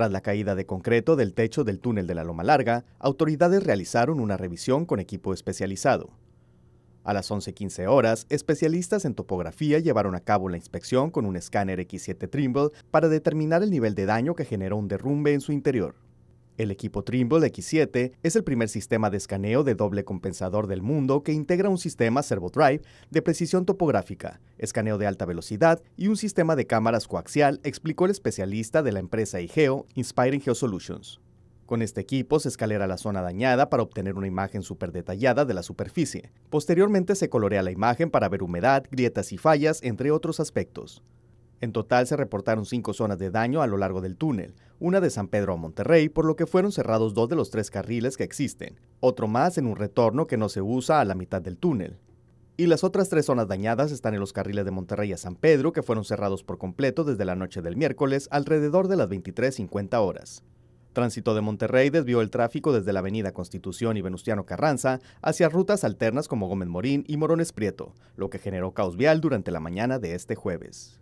Tras la caída de concreto del techo del túnel de la Loma Larga, autoridades realizaron una revisión con equipo especializado. A las 11.15 horas, especialistas en topografía llevaron a cabo la inspección con un escáner X7 Trimble para determinar el nivel de daño que generó un derrumbe en su interior. El equipo Trimble X7 es el primer sistema de escaneo de doble compensador del mundo que integra un sistema servodrive de precisión topográfica, escaneo de alta velocidad y un sistema de cámaras coaxial, explicó el especialista de la empresa IGEO, Inspiring Solutions. Con este equipo se escalera la zona dañada para obtener una imagen súper detallada de la superficie. Posteriormente se colorea la imagen para ver humedad, grietas y fallas, entre otros aspectos. En total se reportaron cinco zonas de daño a lo largo del túnel, una de San Pedro a Monterrey, por lo que fueron cerrados dos de los tres carriles que existen, otro más en un retorno que no se usa a la mitad del túnel. Y las otras tres zonas dañadas están en los carriles de Monterrey a San Pedro, que fueron cerrados por completo desde la noche del miércoles alrededor de las 23.50 horas. Tránsito de Monterrey desvió el tráfico desde la avenida Constitución y Venustiano Carranza hacia rutas alternas como Gómez Morín y Morones Prieto, lo que generó caos vial durante la mañana de este jueves.